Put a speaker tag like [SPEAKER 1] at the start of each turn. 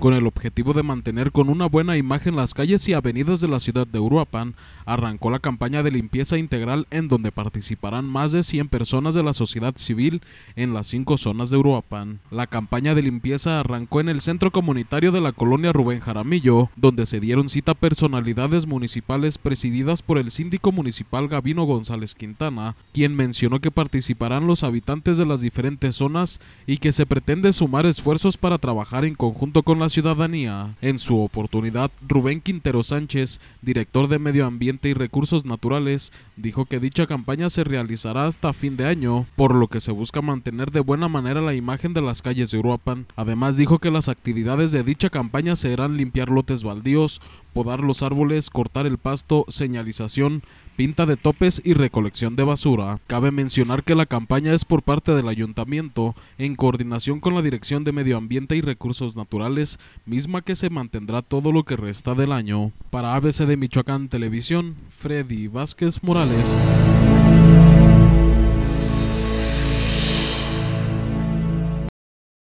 [SPEAKER 1] Con el objetivo de mantener con una buena imagen las calles y avenidas de la ciudad de Uruapan, arrancó la campaña de limpieza integral en donde participarán más de 100 personas de la sociedad civil en las cinco zonas de Uruapan. La campaña de limpieza arrancó en el centro comunitario de la colonia Rubén Jaramillo, donde se dieron cita personalidades municipales presididas por el síndico municipal Gabino González Quintana, quien mencionó que participarán los habitantes de las diferentes zonas y que se pretende sumar esfuerzos para trabajar en conjunto con la ciudadanía. En su oportunidad, Rubén Quintero Sánchez, director de Medio Ambiente y Recursos Naturales, dijo que dicha campaña se realizará hasta fin de año, por lo que se busca mantener de buena manera la imagen de las calles de Uruapan. Además dijo que las actividades de dicha campaña serán limpiar lotes baldíos, podar los árboles, cortar el pasto, señalización, pinta de topes y recolección de basura. Cabe mencionar que la campaña es por parte del ayuntamiento, en coordinación con la Dirección de Medio Ambiente y Recursos Naturales, misma que se mantendrá todo lo que resta del año. Para ABC de Michoacán Televisión, Freddy Vázquez Morales.